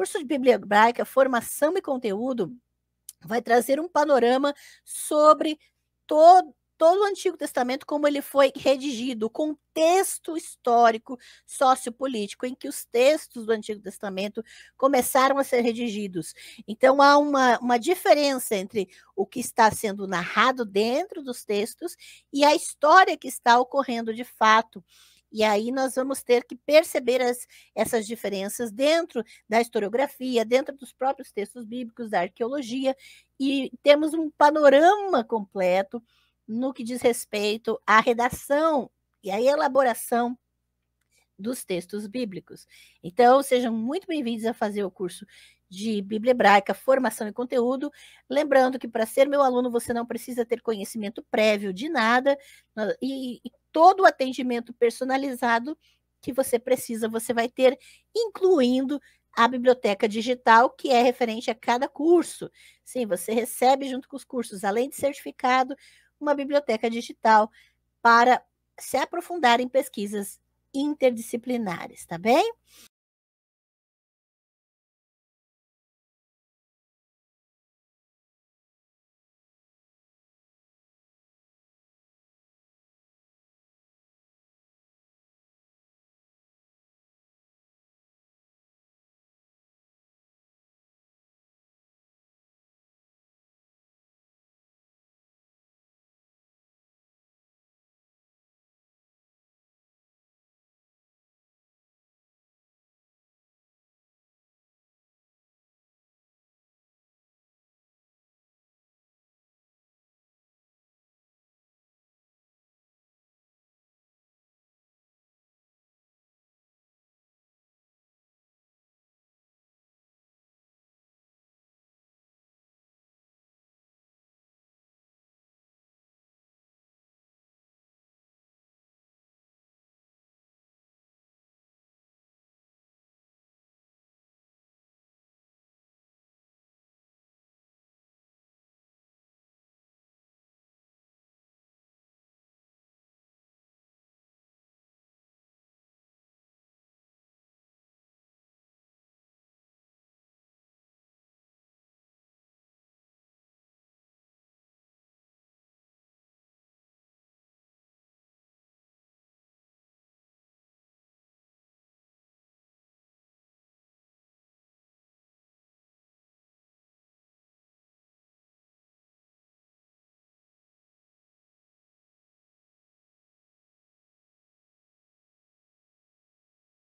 curso de Bíblia Hebraica, formação e conteúdo vai trazer um panorama sobre todo todo o Antigo Testamento, como ele foi redigido, o contexto histórico, sociopolítico, em que os textos do Antigo Testamento começaram a ser redigidos. Então, há uma, uma diferença entre o que está sendo narrado dentro dos textos e a história que está ocorrendo de fato. E aí nós vamos ter que perceber as, essas diferenças dentro da historiografia, dentro dos próprios textos bíblicos, da arqueologia, e temos um panorama completo no que diz respeito à redação e à elaboração dos textos bíblicos. Então, sejam muito bem-vindos a fazer o curso de Bíblia Hebraica, Formação e Conteúdo. Lembrando que para ser meu aluno você não precisa ter conhecimento prévio de nada e, e todo o atendimento personalizado que você precisa, você vai ter, incluindo a biblioteca digital, que é referente a cada curso. Sim, você recebe junto com os cursos, além de certificado, uma biblioteca digital para se aprofundar em pesquisas interdisciplinares, tá bem?